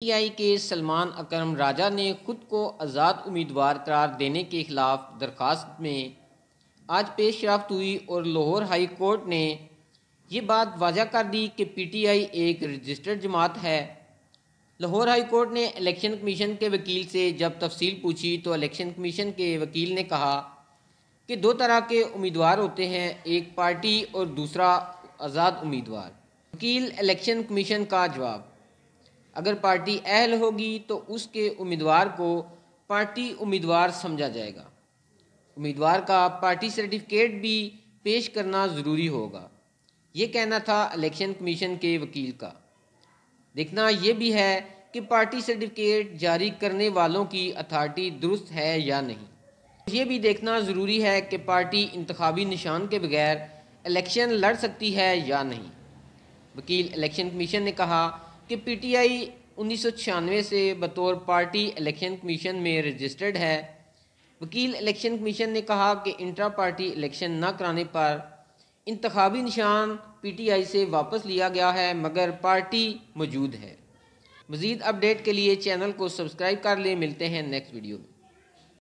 PTI के सलमान अकरम राजा ने खुद को आज़ाद उम्मीदवार करार देने के खिलाफ दरख्वास्त में आज पेशरफ्त हुई और लाहौर हाई कोर्ट ने ये बात वाजा कर दी कि पीटीआई एक रजिस्टर्ड जमात है लाहौर हाई कोर्ट ने इलेक्शन कमीशन के वकील से जब तफसील पूछी तो इलेक्शन कमीशन के वकील ने कहा कि दो तरह के उम्मीदवार होते हैं एक पार्टी और दूसरा आज़ाद उम्मीदवार वकील इलेक्शन कमीशन का जवाब अगर पार्टी अहल होगी तो उसके उम्मीदवार को पार्टी उम्मीदवार समझा जाएगा उम्मीदवार का पार्टी सर्टिफिकेट भी पेश करना ज़रूरी होगा ये कहना था इलेक्शन कमीशन के वकील का देखना यह भी है कि पार्टी सर्टिफिकेट जारी करने वालों की अथॉरिटी दुरुस्त है या नहीं ये भी देखना ज़रूरी है कि पार्टी इंतबी निशान के बगैर इलेक्शन लड़ सकती है या नहीं वकील इलेक्शन कमीशन ने कहा कि पीटीआई 1996 से बतौर पार्टी इलेक्शन कमीशन में रजिस्टर्ड है वकील इलेक्शन कमीशन ने कहा कि इंट्रा पार्टी इलेक्शन न कराने पर इंतबी निशान पीटीआई से वापस लिया गया है मगर पार्टी मौजूद है मज़ीद अपडेट के लिए चैनल को सब्सक्राइब कर लें मिलते हैं नेक्स्ट वीडियो में